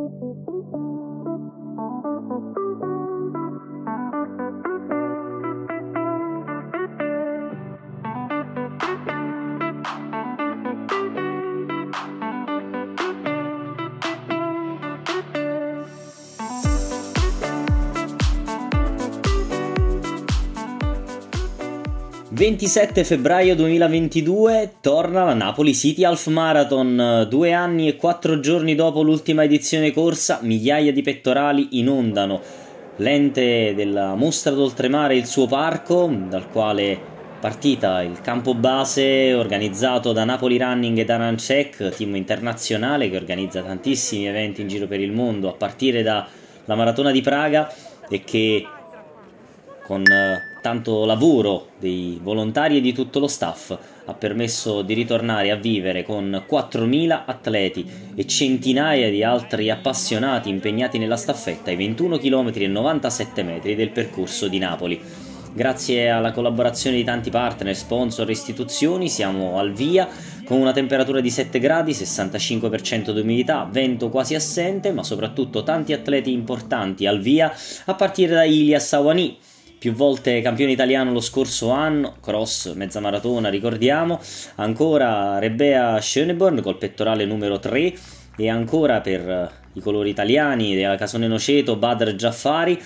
Thank you. 27 febbraio 2022 torna la Napoli City Half Marathon. Due anni e quattro giorni dopo l'ultima edizione corsa, migliaia di pettorali inondano l'ente della mostra d'oltremare il suo parco, dal quale partita il campo base organizzato da Napoli Running e da Rancec, team internazionale che organizza tantissimi eventi in giro per il mondo, a partire dalla maratona di Praga e che con eh, tanto lavoro dei volontari e di tutto lo staff ha permesso di ritornare a vivere con 4.000 atleti e centinaia di altri appassionati impegnati nella staffetta ai 21 km e 97 metri del percorso di Napoli. Grazie alla collaborazione di tanti partner, sponsor e istituzioni siamo al via con una temperatura di 7 gradi, 65% di umidità, vento quasi assente, ma soprattutto tanti atleti importanti al via a partire da Ilias Sawani più volte campione italiano lo scorso anno, cross mezza maratona ricordiamo, ancora Rebea Schöneborn col pettorale numero 3 e ancora per eh, i colori italiani della eh, Casone Noceto Badr Giaffari,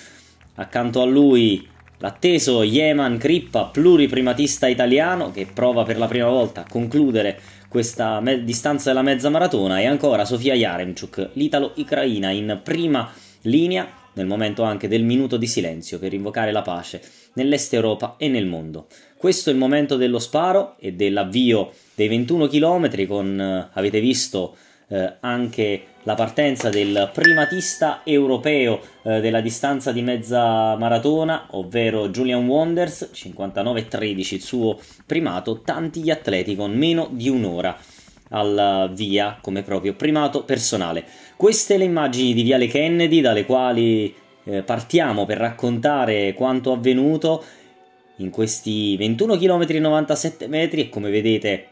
accanto a lui l'atteso Yeman Crippa, pluriprimatista italiano che prova per la prima volta a concludere questa distanza della mezza maratona e ancora Sofia Yaremchuk, l'italo-ucraina in prima linea nel momento anche del minuto di silenzio per invocare la pace nell'est Europa e nel mondo. Questo è il momento dello sparo e dell'avvio dei 21 km con, eh, avete visto, eh, anche la partenza del primatista europeo eh, della distanza di mezza maratona, ovvero Julian Wonders, 59-13 il suo primato, tanti gli atleti con meno di un'ora alla via come proprio primato personale. Queste le immagini di Viale Kennedy dalle quali eh, partiamo per raccontare quanto avvenuto in questi 21 km 97 metri e come vedete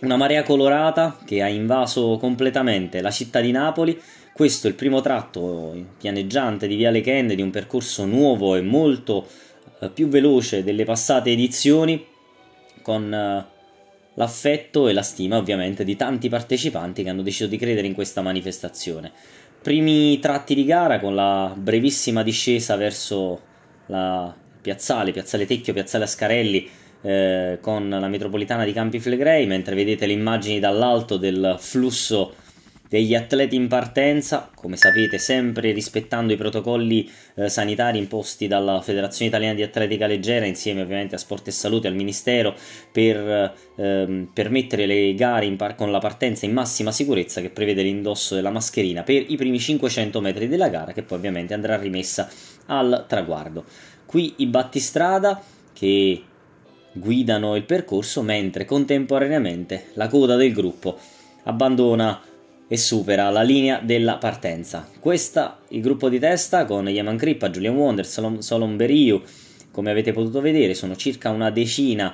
una marea colorata che ha invaso completamente la città di Napoli. Questo è il primo tratto pianeggiante di Viale Kennedy, un percorso nuovo e molto eh, più veloce delle passate edizioni con eh, l'affetto e la stima ovviamente di tanti partecipanti che hanno deciso di credere in questa manifestazione. Primi tratti di gara con la brevissima discesa verso la piazzale, piazzale Tecchio, piazzale Ascarelli eh, con la metropolitana di Campi Flegrei, mentre vedete le immagini dall'alto del flusso degli atleti in partenza, come sapete sempre rispettando i protocolli eh, sanitari imposti dalla Federazione Italiana di Atletica Leggera insieme ovviamente a Sport e Salute e al Ministero per eh, ehm, permettere le gare con la partenza in massima sicurezza che prevede l'indosso della mascherina per i primi 500 metri della gara che poi ovviamente andrà rimessa al traguardo. Qui i battistrada che guidano il percorso mentre contemporaneamente la coda del gruppo abbandona e supera la linea della partenza. Questa il gruppo di testa con Yaman Crippa, Julian Wonder, Solom, Beriu, come avete potuto vedere sono circa una decina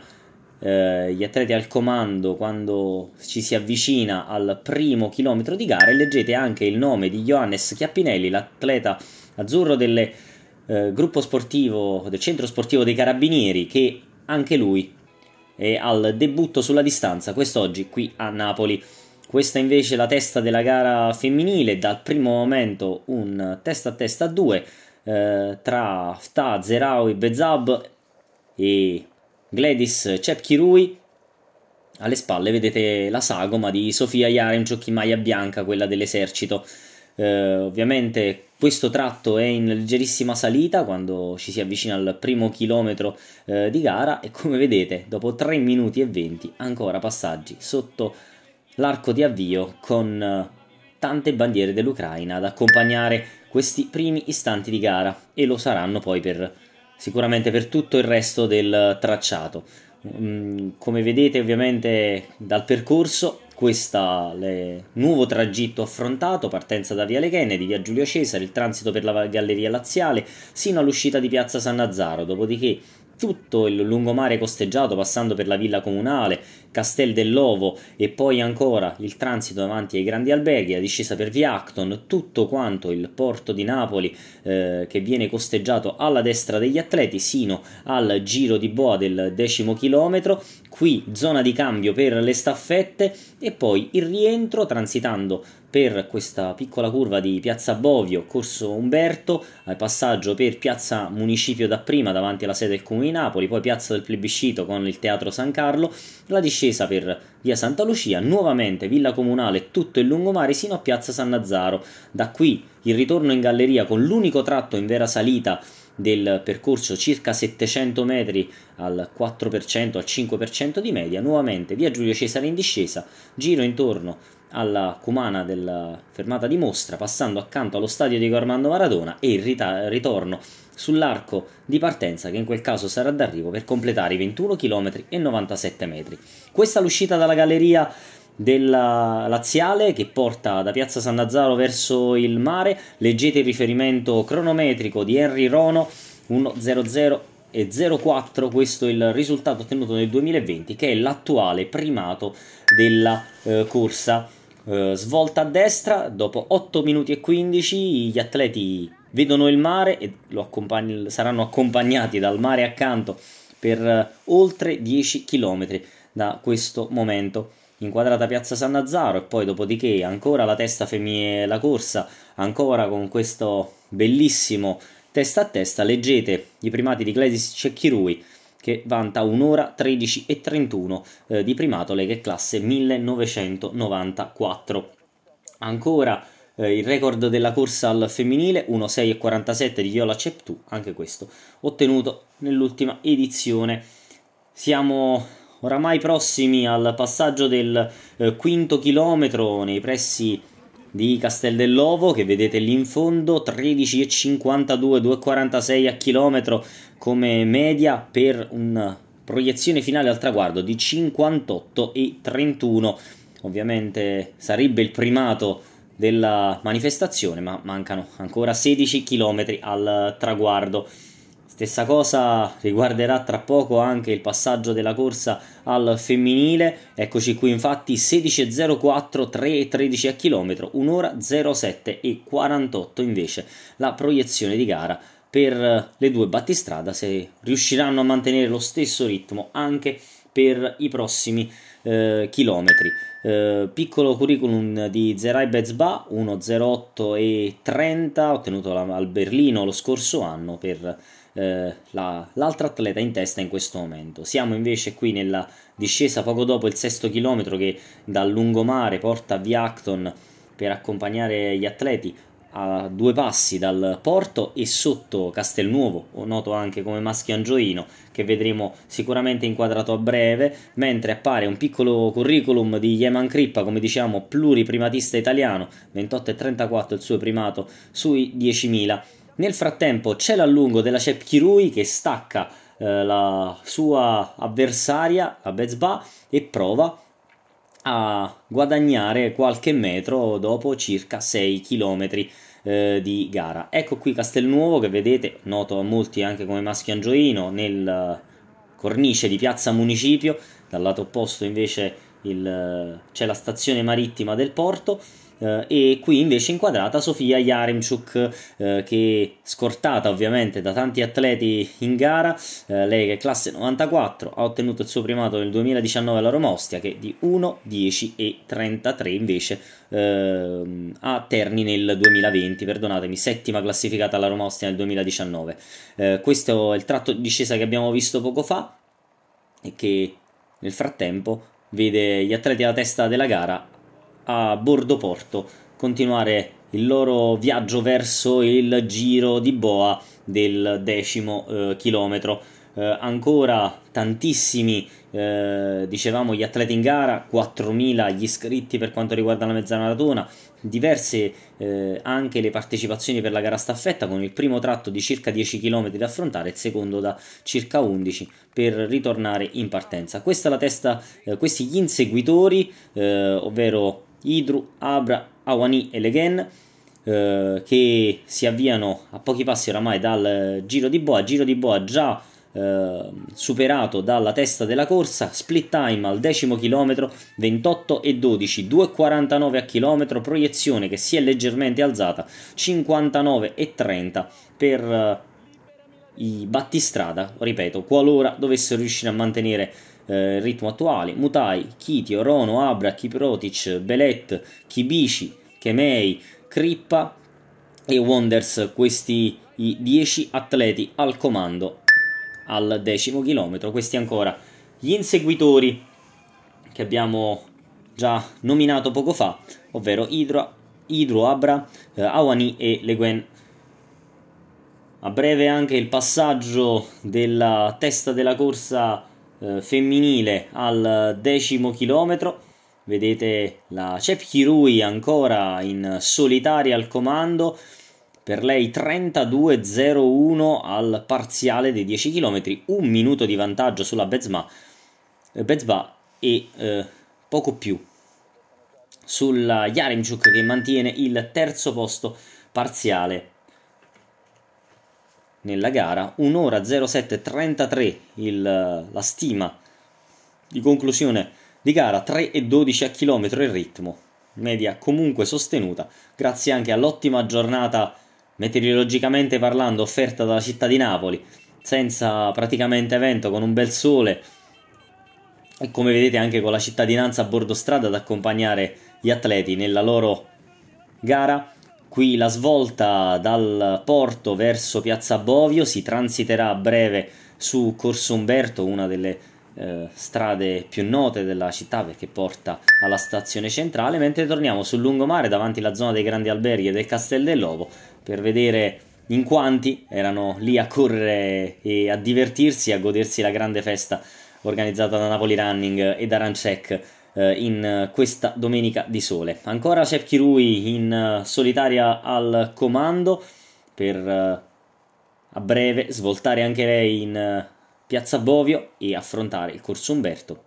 eh, gli atleti al comando quando ci si avvicina al primo chilometro di gara e leggete anche il nome di Johannes Chiappinelli, l'atleta azzurro del eh, gruppo sportivo, del centro sportivo dei Carabinieri che anche lui è al debutto sulla distanza quest'oggi qui a Napoli. Questa invece è la testa della gara femminile, dal primo momento un testa a testa a due eh, tra Fta, Zerawi, Bezab e Gladys Cepchirui. Alle spalle vedete la sagoma di Sofia Jaremchuk in maglia bianca, quella dell'esercito. Eh, ovviamente questo tratto è in leggerissima salita quando ci si avvicina al primo chilometro eh, di gara e come vedete dopo 3 minuti e 20 ancora passaggi sotto l'arco di avvio con eh, tante bandiere dell'Ucraina ad accompagnare questi primi istanti di gara e lo saranno poi per, sicuramente per tutto il resto del tracciato. Mm, come vedete ovviamente dal percorso questo nuovo tragitto affrontato, partenza da Via Le Kennedy, Via Giulio Cesare, il transito per la Galleria Laziale, sino all'uscita di Piazza San Nazaro, dopodiché tutto il lungomare costeggiato, passando per la villa comunale, Castel dell'Ovo e poi ancora il transito davanti ai grandi alberghi, la discesa per via Acton, tutto quanto il porto di Napoli eh, che viene costeggiato alla destra degli atleti sino al giro di boa del decimo chilometro qui zona di cambio per le staffette e poi il rientro transitando per questa piccola curva di Piazza Bovio, Corso Umberto, al passaggio per Piazza Municipio dapprima davanti alla sede del Comune di Napoli, poi Piazza del Plebiscito con il Teatro San Carlo, la discesa per Via Santa Lucia, nuovamente Villa Comunale tutto il lungomare sino a Piazza San Nazaro. Da qui il ritorno in galleria con l'unico tratto in vera salita del percorso circa 700 metri al 4%, al 5% di media, nuovamente via Giulio Cesare in discesa, giro intorno alla cumana della fermata di mostra, passando accanto allo stadio di Armando Maradona e il rita- ritorno sull'arco di partenza che in quel caso sarà d'arrivo per completare i 21 km e 97 metri. Questa l'uscita dalla galleria della laziale che porta da piazza San Lazzaro verso il mare. Leggete il riferimento cronometrico di Henry Rono 100 e 0,4 questo è il risultato ottenuto nel 2020 che è l'attuale primato della eh, corsa eh, svolta a destra dopo 8 minuti e 15 gli atleti vedono il mare e accompagn saranno accompagnati dal mare accanto per eh, oltre 10 km da questo momento inquadrata Piazza San Nazzaro e poi dopodiché ancora la testa femminile la corsa, ancora con questo bellissimo testa a testa, leggete i primati di Gladys Cecchirui che vanta un'ora 13 e 31 eh, di primato che è classe 1994. Ancora eh, il record della corsa al femminile 1.6 e 47 di Viola Ceptu, anche questo ottenuto nell'ultima edizione. Siamo oramai prossimi al passaggio del eh, quinto chilometro nei pressi di Castellellovo che vedete lì in fondo 13,52 2,46 a chilometro come media per una proiezione finale al traguardo di 58,31 ovviamente sarebbe il primato della manifestazione ma mancano ancora 16 chilometri al traguardo Stessa cosa riguarderà tra poco anche il passaggio della corsa al femminile, eccoci qui infatti 16.04, 3.13 a chilometro, 1 07 e 48 invece la proiezione di gara per le due battistrada se riusciranno a mantenere lo stesso ritmo anche per i prossimi eh, chilometri. Eh, piccolo curriculum di Zerai Bezba 1.08 e 30 ottenuto la, al Berlino lo scorso anno per eh, la, l'altra atleta in testa in questo momento. Siamo invece qui nella discesa poco dopo il sesto chilometro che dal lungomare porta via Acton per accompagnare gli atleti a due passi dal porto e sotto Castelnuovo, noto anche come Maschio Angioino, che vedremo sicuramente inquadrato a breve, mentre appare un piccolo curriculum di Yeman Crippa, come diciamo pluriprimatista italiano, 28 e 34 il suo primato sui 10.000 nel frattempo c'è l'allungo della Shepkirui che stacca eh, la sua avversaria, la Bezba, e prova a guadagnare qualche metro dopo circa 6 km eh, di gara. Ecco qui Castelnuovo che vedete, noto a molti anche come Maschio Angioino, nel cornice di Piazza Municipio, dal lato opposto invece il, c'è la stazione marittima del porto eh, e qui invece inquadrata Sofia Yaremchuk eh, che scortata ovviamente da tanti atleti in gara, eh, lei che è classe 94 ha ottenuto il suo primato nel 2019 alla Roma Ostia che di 1, 10 e 33 invece ehm, a Terni nel 2020, perdonatemi, settima classificata alla Roma Ostia nel 2019. Eh, questo è il tratto di discesa che abbiamo visto poco fa e che nel frattempo vede gli atleti alla testa della gara a bordo porto continuare il loro viaggio verso il giro di boa del decimo eh, chilometro. Eh, ancora tantissimi, eh, dicevamo, gli atleti in gara, 4.000 gli iscritti per quanto riguarda la mezzana maratona, diverse eh, anche le partecipazioni per la gara staffetta con il primo tratto di circa 10 km da affrontare e il secondo da circa 11 per ritornare in partenza. Questa è la testa, eh, questi gli inseguitori, eh, ovvero Idru, Abra, Awani e Leghen eh, che si avviano a pochi passi oramai dal eh, Giro di Boa, Giro di Boa già eh, superato dalla testa della corsa, split time al decimo chilometro 28 e 12, 2,49 a chilometro, proiezione che si è leggermente alzata 59 e 30 per eh, i battistrada, ripeto, qualora dovessero riuscire a mantenere eh, ritmo attuale, Mutai, Kitio, Orono, Abra, Kiprotic, Belet, Kibici, Kemei, Crippa e Wonders, questi i 10 atleti al comando al decimo chilometro, questi ancora gli inseguitori che abbiamo già nominato poco fa, ovvero Idro, Idro Abra, eh, Awani e Leguen. A breve anche il passaggio della testa della corsa eh, femminile al decimo chilometro. Vedete la Cep Hirui ancora in solitaria al comando, per lei 32-01 al parziale dei 10 km, un minuto di vantaggio sulla Bezma, eh, Bezba e eh, poco più sulla Yaremchuk che mantiene il terzo posto parziale nella gara, 1 ora 07.33 il, la stima di conclusione di gara, 3,12 a chilometro il ritmo, media comunque sostenuta, grazie anche all'ottima giornata meteorologicamente parlando offerta dalla città di Napoli, senza praticamente vento, con un bel sole e come vedete anche con la cittadinanza a bordo strada ad accompagnare gli atleti nella loro gara Qui la svolta dal porto verso Piazza Bovio si transiterà a breve su Corso Umberto, una delle eh, strade più note della città perché porta alla stazione centrale, mentre torniamo sul lungomare davanti alla zona dei grandi alberghi e del Castel dell'Ovo per vedere in quanti erano lì a correre e a divertirsi, a godersi la grande festa organizzata da Napoli Running e da Arancec eh, in questa domenica di sole. Ancora Shep Kirui in eh, solitaria al comando per eh, a breve svoltare anche lei in eh, Piazza Bovio e affrontare il Corso Umberto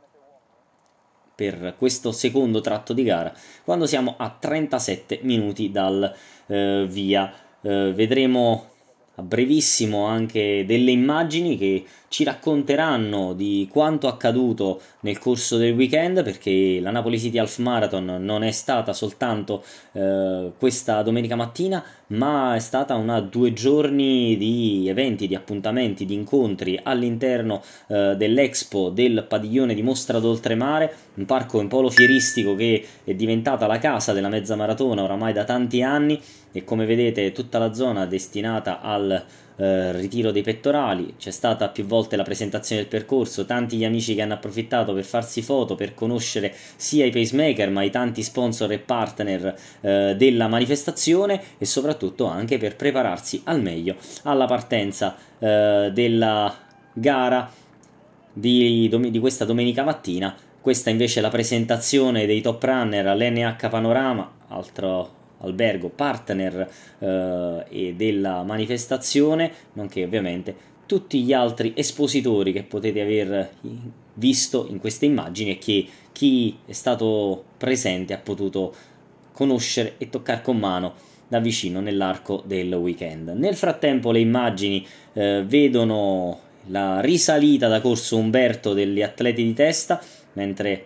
per questo secondo tratto di gara quando siamo a 37 minuti dal eh, via. Eh, vedremo a brevissimo anche delle immagini che ci racconteranno di quanto accaduto nel corso del weekend perché la Napoli City Half Marathon non è stata soltanto eh, questa domenica mattina ma è stata una due giorni di eventi, di appuntamenti, di incontri all'interno eh, dell'Expo del padiglione di Mostra d'Oltremare, un parco in polo fieristico che è diventata la casa della mezza maratona oramai da tanti anni e come vedete tutta la zona destinata al eh, ritiro dei pettorali, c'è stata più volte la presentazione del percorso, tanti gli amici che hanno approfittato per farsi foto, per conoscere sia i pacemaker ma i tanti sponsor e partner eh, della manifestazione e soprattutto anche per prepararsi al meglio alla partenza eh, della gara di, di questa domenica mattina. Questa invece è la presentazione dei top runner all'NH Panorama, altro albergo partner eh, e della manifestazione, nonché ovviamente tutti gli altri espositori che potete aver visto in queste immagini e che chi è stato presente ha potuto conoscere e toccare con mano da vicino nell'arco del weekend. Nel frattempo le immagini eh, vedono la risalita da corso Umberto degli atleti di testa, mentre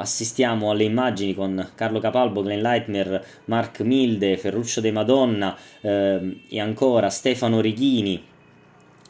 assistiamo alle immagini con Carlo Capalbo, Glenn Lightmer, Mark Milde, Ferruccio De Madonna ehm, e ancora Stefano Righini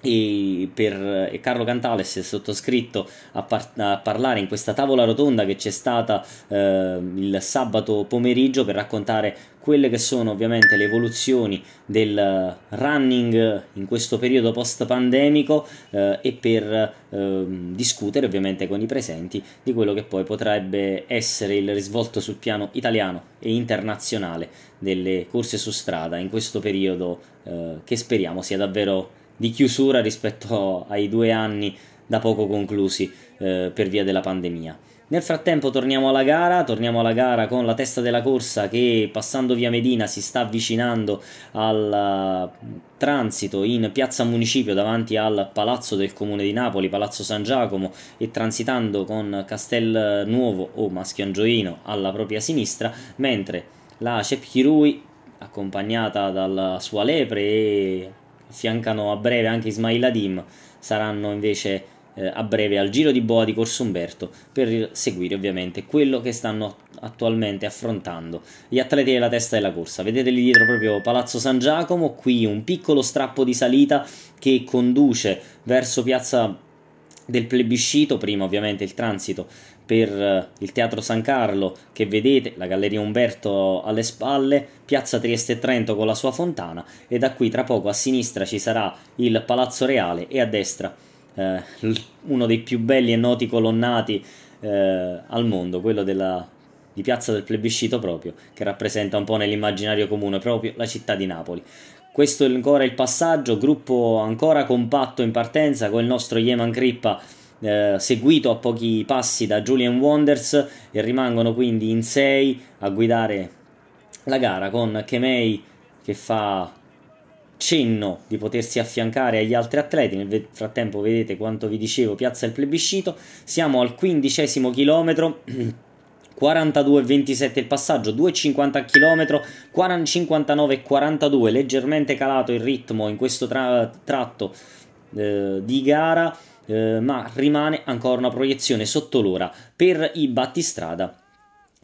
e, per, e Carlo Cantales è sottoscritto a, par, a, parlare in questa tavola rotonda che c'è stata eh, il sabato pomeriggio per raccontare quelle che sono ovviamente le evoluzioni del running in questo periodo post pandemico eh, e per eh, discutere ovviamente con i presenti di quello che poi potrebbe essere il risvolto sul piano italiano e internazionale delle corse su strada in questo periodo eh, che speriamo sia davvero di chiusura rispetto ai due anni da poco conclusi eh, per via della pandemia. Nel frattempo torniamo alla gara, torniamo alla gara con la testa della corsa che passando via Medina si sta avvicinando al eh, transito in piazza Municipio davanti al palazzo del comune di Napoli, palazzo San Giacomo e transitando con Castel Nuovo o Maschio Angioino alla propria sinistra, mentre la Cepchirui accompagnata dalla sua lepre e affiancano a breve anche Ismail Adim saranno invece eh, a breve al Giro di Boa di Corso Umberto per seguire ovviamente quello che stanno attualmente affrontando gli atleti della testa della corsa. Vedete lì dietro proprio Palazzo San Giacomo, qui un piccolo strappo di salita che conduce verso Piazza del plebiscito, prima ovviamente il transito per eh, il Teatro San Carlo che vedete, la Galleria Umberto alle spalle, Piazza Trieste e Trento con la sua fontana e da qui tra poco a sinistra ci sarà il Palazzo Reale e a destra eh, uno dei più belli e noti colonnati eh, al mondo, quello della, di Piazza del Plebiscito proprio, che rappresenta un po' nell'immaginario comune proprio la città di Napoli. Questo è ancora il passaggio, gruppo ancora compatto in partenza con il nostro Yeman Crippa eh, seguito a pochi passi da Julian Wonders e rimangono quindi in 6 a guidare la gara con Kemei che fa cenno di potersi affiancare agli altri atleti. Nel frattempo, vedete quanto vi dicevo, piazza il plebiscito. Siamo al quindicesimo chilometro. 42,27 il passaggio, 2,50 km, 59,42, leggermente calato il ritmo in questo tra- tratto eh, di gara, eh, ma rimane ancora una proiezione sotto l'ora per i battistrada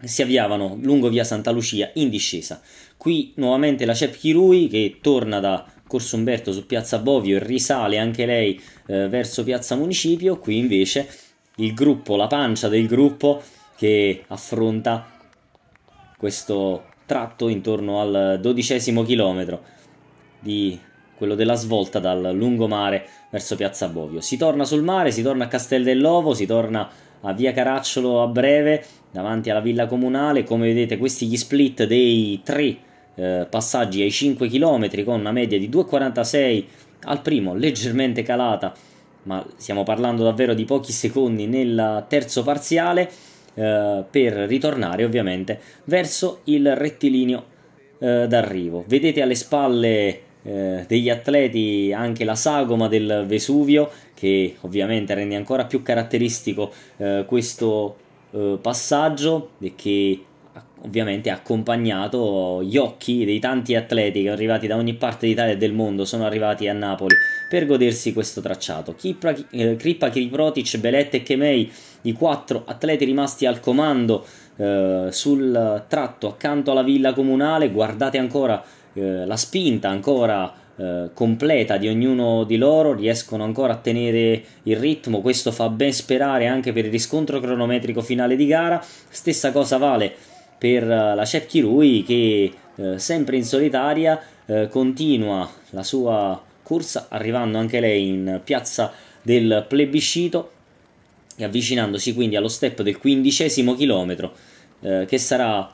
si avviavano lungo via Santa Lucia in discesa. Qui nuovamente la CEP Chirui che torna da Corso Umberto su Piazza Bovio e risale anche lei eh, verso Piazza Municipio, qui invece il gruppo, la pancia del gruppo che affronta questo tratto intorno al dodicesimo chilometro di quello della svolta dal lungomare verso Piazza Bovio. Si torna sul mare, si torna a Castel dell'Ovo, si torna a via Caracciolo a breve, davanti alla villa comunale. Come vedete, questi gli split dei tre eh, passaggi ai 5 km con una media di 2,46 al primo, leggermente calata, ma stiamo parlando davvero di pochi secondi nel terzo parziale. Eh, per ritornare ovviamente verso il rettilineo eh, d'arrivo vedete alle spalle eh, degli atleti anche la sagoma del Vesuvio che ovviamente rende ancora più caratteristico eh, questo eh, passaggio e che ovviamente ha accompagnato gli occhi dei tanti atleti che arrivati da ogni parte d'Italia e del mondo sono arrivati a Napoli per godersi questo tracciato. Kipra, eh, Krippa, Kriprotic, Belette e Chemei, i quattro atleti rimasti al comando eh, sul tratto accanto alla villa comunale, guardate ancora eh, la spinta ancora eh, completa di ognuno di loro, riescono ancora a tenere il ritmo, questo fa ben sperare anche per il riscontro cronometrico finale di gara, stessa cosa vale per eh, la Shepki Rui che eh, sempre in solitaria continua la sua corsa arrivando anche lei in piazza del plebiscito e avvicinandosi quindi allo step del quindicesimo chilometro eh, che sarà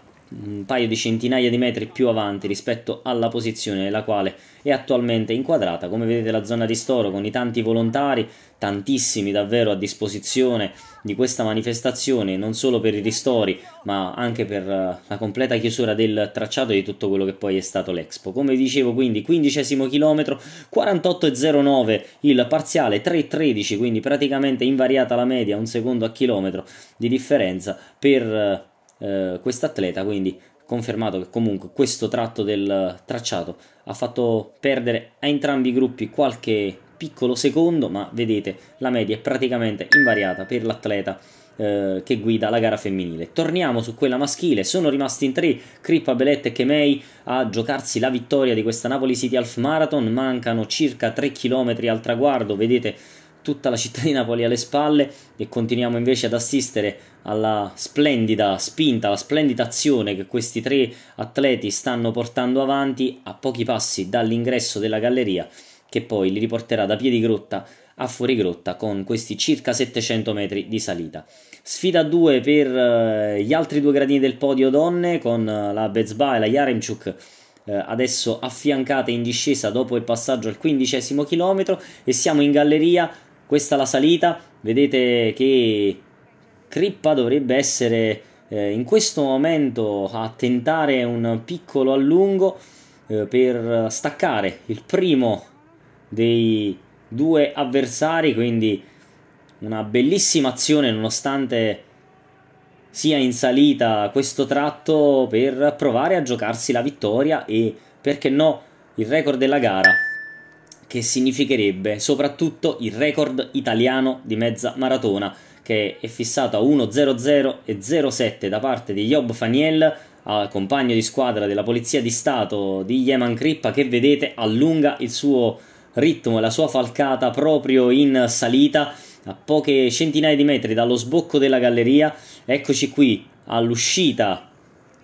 un paio di centinaia di metri più avanti rispetto alla posizione nella quale è attualmente inquadrata. Come vedete la zona ristoro con i tanti volontari, tantissimi davvero a disposizione di questa manifestazione, non solo per i ristori, ma anche per eh, la completa chiusura del tracciato di tutto quello che poi è stato l'Expo. Come dicevo, quindi 15 chilometro, 48,09 il parziale, 3,13, quindi praticamente invariata la media, un secondo a chilometro di differenza per eh, eh, quest'atleta, quindi confermato che comunque questo tratto del tracciato ha fatto perdere a entrambi i gruppi qualche piccolo secondo, ma vedete la media è praticamente invariata per l'atleta eh, che guida la gara femminile. Torniamo su quella maschile, sono rimasti in tre Crippa, Belette e Chemei a giocarsi la vittoria di questa Napoli City Half Marathon, mancano circa 3 km al traguardo, vedete tutta la città di Napoli alle spalle e continuiamo invece ad assistere alla splendida spinta, alla splendida azione che questi tre atleti stanno portando avanti a pochi passi dall'ingresso della galleria che poi li riporterà da piedi grotta a fuori grotta con questi circa 700 metri di salita. Sfida 2 per eh, gli altri due gradini del podio donne con eh, la Bezba e la Yaremchuk eh, adesso affiancate in discesa dopo il passaggio al quindicesimo chilometro e siamo in galleria questa la salita, vedete che Crippa dovrebbe essere eh, in questo momento a tentare un piccolo allungo eh, per staccare il primo dei due avversari, quindi una bellissima azione nonostante sia in salita questo tratto per provare a giocarsi la vittoria e perché no il record della gara che significherebbe soprattutto il record italiano di mezza maratona che è fissato a 1.00.07 da parte di Job Faniel compagno di squadra della Polizia di Stato di Yeman Krippa che vedete allunga il suo ritmo e la sua falcata proprio in salita a poche centinaia di metri dallo sbocco della galleria eccoci qui all'uscita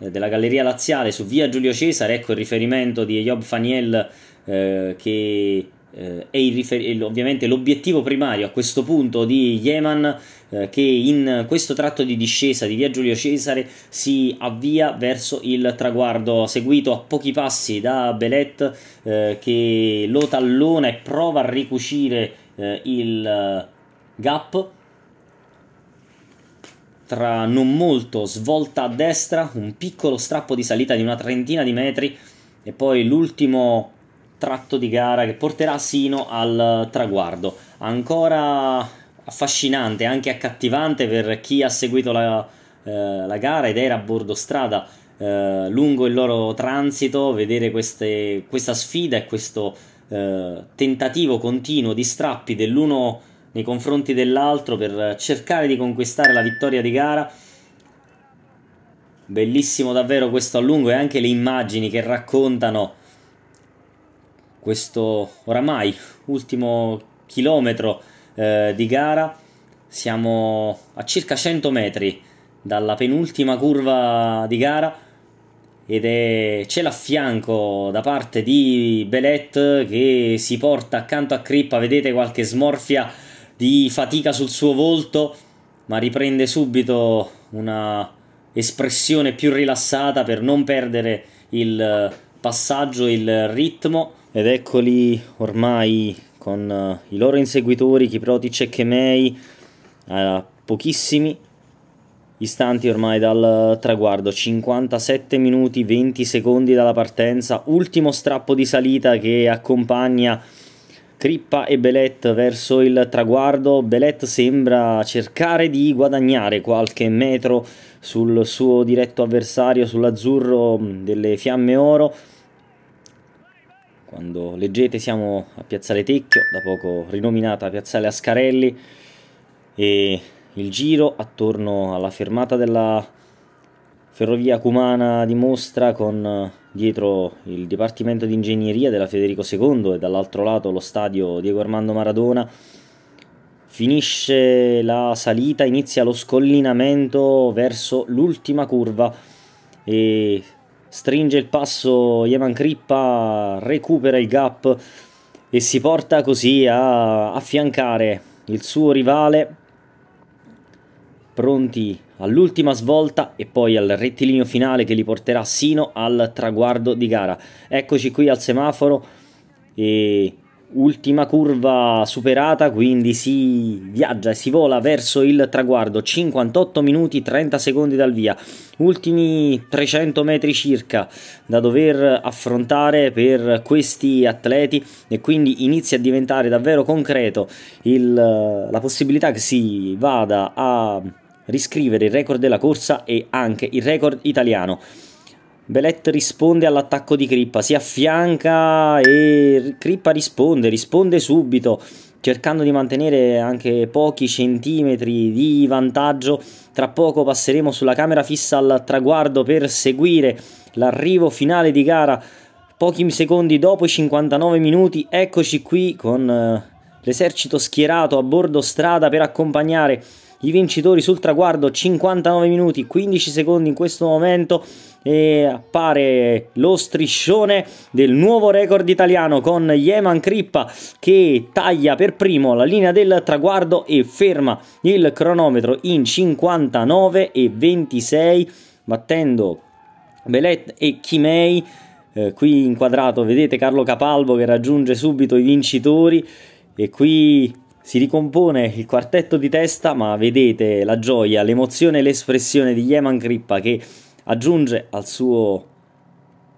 eh, della galleria laziale su via Giulio Cesare ecco il riferimento di Job Faniel eh, che eh, è rifer- ovviamente l'obiettivo primario a questo punto di Yeman eh, che in questo tratto di discesa di via Giulio Cesare si avvia verso il traguardo seguito a pochi passi da Belet eh, che lo tallona e prova a ricucire eh, il eh, gap tra non molto svolta a destra un piccolo strappo di salita di una trentina di metri e poi l'ultimo tratto di gara che porterà sino al traguardo. Ancora affascinante, anche accattivante per chi ha seguito la, eh, la gara ed era a bordo strada eh, lungo il loro transito, vedere queste, questa sfida e questo eh, tentativo continuo di strappi dell'uno nei confronti dell'altro per cercare di conquistare la vittoria di gara. Bellissimo davvero questo a lungo e anche le immagini che raccontano questo oramai ultimo chilometro eh, di gara. Siamo a circa 100 metri dalla penultima curva di gara ed è cielo a fianco da parte di Belet che si porta accanto a Crippa, vedete qualche smorfia di fatica sul suo volto, ma riprende subito una espressione più rilassata per non perdere il eh, passaggio, il ritmo ed eccoli ormai con eh, i loro inseguitori, Kiprotic e Mei, a pochissimi istanti ormai dal traguardo, 57 minuti 20 secondi dalla partenza, ultimo strappo di salita che accompagna Crippa e Belet verso il traguardo, Belet sembra cercare di guadagnare qualche metro sul suo diretto avversario, sull'azzurro mm, delle fiamme oro, quando leggete siamo a Piazzale Tecchio, da poco rinominata Piazzale Ascarelli e il giro attorno alla fermata della ferrovia cumana di Mostra con dietro il Dipartimento di Ingegneria della Federico II e dall'altro lato lo stadio Diego Armando Maradona finisce la salita, inizia lo scollinamento verso l'ultima curva e stringe il passo Yeman Crippa, recupera il gap e si porta così a affiancare il suo rivale pronti all'ultima svolta e poi al rettilineo finale che li porterà sino al traguardo di gara. Eccoci qui al semaforo e Ultima curva superata, quindi si viaggia e si vola verso il traguardo. 58 minuti 30 secondi dal via, ultimi 300 metri circa da dover affrontare per questi atleti e quindi inizia a diventare davvero concreto il, la possibilità che si vada a riscrivere il record della corsa e anche il record italiano. Belet risponde all'attacco di Crippa, si affianca e Crippa risponde, risponde subito cercando di mantenere anche pochi centimetri di vantaggio. Tra poco passeremo sulla camera fissa al traguardo per seguire l'arrivo finale di gara. Pochi secondi dopo i 59 minuti, eccoci qui con eh, l'esercito schierato a bordo strada per accompagnare i vincitori sul traguardo 59 minuti 15 secondi in questo momento e appare lo striscione del nuovo record italiano con Yeman Crippa che taglia per primo la linea del traguardo e ferma il cronometro in 59 e 26 battendo Belet e Chimei eh, qui inquadrato vedete Carlo Capalbo che raggiunge subito i vincitori e qui si ricompone il quartetto di testa, ma vedete la gioia, l'emozione e l'espressione di Yeman Crippa che aggiunge al suo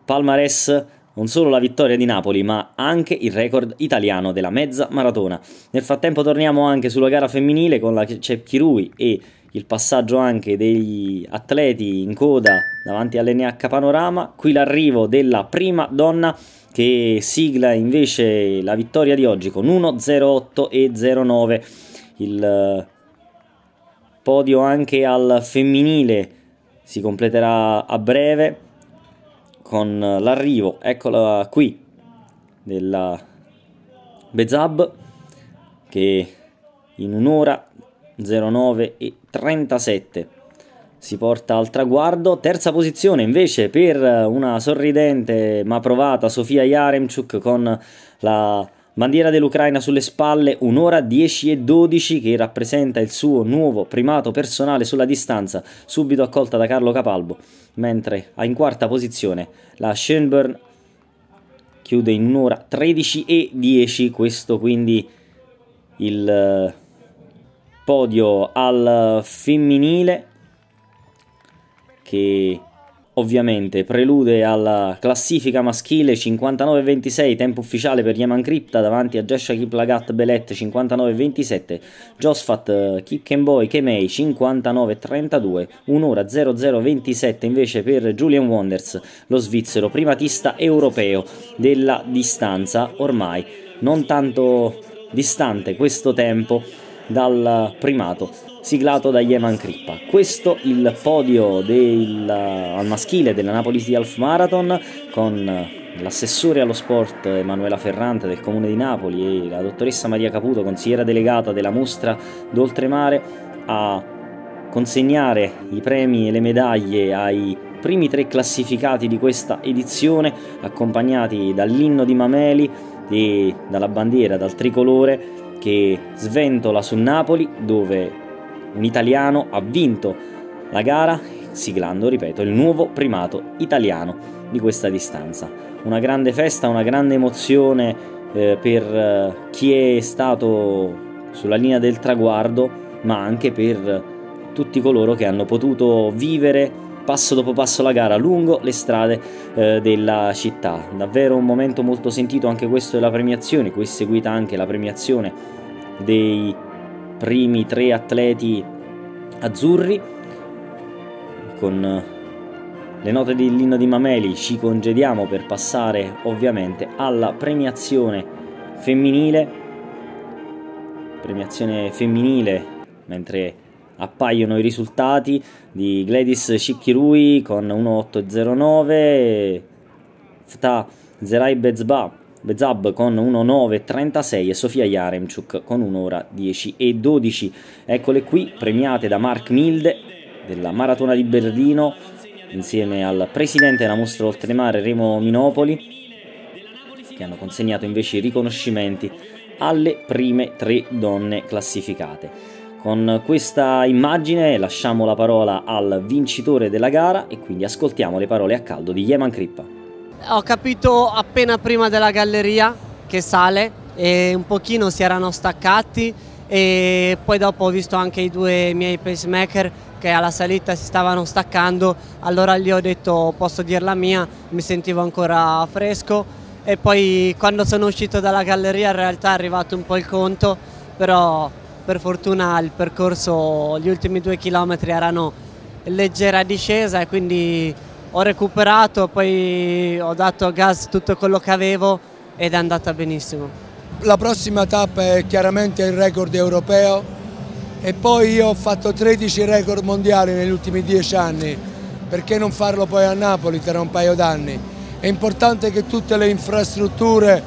palmarès non solo la vittoria di Napoli, ma anche il record italiano della mezza maratona. Nel frattempo torniamo anche sulla gara femminile con la Cepchirui e il passaggio anche degli atleti in coda davanti all'NH Panorama. Qui l'arrivo della prima donna che sigla invece la vittoria di oggi con 1.08 e 0.9. Il eh, podio anche al femminile si completerà a breve con l'arrivo, eccola qui, della Bezab che in un'ora 09 e 37 si porta al traguardo. Terza posizione invece per una sorridente ma provata Sofia Yaremchuk con la Bandiera dell'Ucraina sulle spalle, un'ora 10 e 12 che rappresenta il suo nuovo primato personale sulla distanza, subito accolta da Carlo Capalbo, mentre in quarta posizione la Schoenburn chiude in un'ora 13 e 10, questo quindi il eh, podio al femminile che ovviamente prelude alla classifica maschile 59-26 tempo ufficiale per Yaman Crypta davanti a Jesha Kiplagat Belet 59-27 Josfat eh, Kipkenboy Kemei 59-32 1 00 27 invece per Julian Wonders lo svizzero primatista europeo della distanza ormai non tanto distante questo tempo dal primato siglato da Yeman Crippa. Questo il podio del, al maschile della Napoli City Half Marathon con l'assessore allo sport Emanuela Ferrante del Comune di Napoli e la dottoressa Maria Caputo, consigliera delegata della mostra d'oltremare, a consegnare i premi e le medaglie ai primi tre classificati di questa edizione, accompagnati dall'inno di Mameli e dalla bandiera, dal tricolore che sventola sul Napoli dove un italiano ha vinto la gara siglando, ripeto, il nuovo primato italiano di questa distanza. Una grande festa, una grande emozione eh, per eh, chi è stato sulla linea del traguardo, ma anche per tutti coloro che hanno potuto vivere passo dopo passo la gara lungo le strade eh, della città. Davvero un momento molto sentito anche questo della premiazione, qui è seguita anche la premiazione dei primi tre atleti azzurri con eh, le note dell'inno di Mameli ci congediamo per passare ovviamente alla premiazione femminile premiazione femminile mentre appaiono i risultati di Gladys Cicchirui con 1.809, Fta Zerai Bezba Bezab con 1.9.36 e Sofia Yaremchuk con 1 e 12. Eccole qui, premiate da Mark Milde della Maratona di Berlino insieme al presidente della mostra oltremare Remo Minopoli che hanno consegnato invece i riconoscimenti alle prime tre donne classificate. Con questa immagine lasciamo la parola al vincitore della gara e quindi ascoltiamo le parole a caldo di Yeman Crippa. Ho capito appena prima della galleria che sale e un pochino si erano staccati e poi dopo ho visto anche i due miei pacemaker che alla salita si stavano staccando, allora gli ho detto posso dir la mia, mi sentivo ancora fresco e poi quando sono uscito dalla galleria in realtà è arrivato un po' il conto, però per fortuna il percorso, gli ultimi due chilometri erano leggera discesa e quindi ho recuperato, poi ho dato a gas tutto quello che avevo ed è andata benissimo. La prossima tappa è chiaramente il record europeo e poi io ho fatto 13 record mondiali negli ultimi 10 anni, perché non farlo poi a Napoli tra un paio d'anni? È importante che tutte le infrastrutture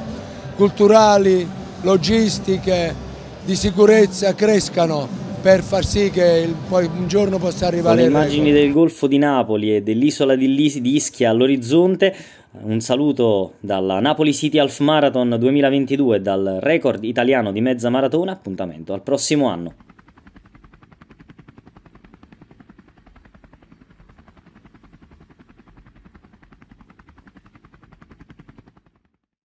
culturali, logistiche, di sicurezza crescano per far sì che poi un giorno possa arrivare. Con le immagini del Golfo di Napoli e dell'isola di, di Ischia all'orizzonte, un saluto dalla Napoli City Half Marathon 2022 e dal record italiano di mezza maratona, appuntamento al prossimo anno.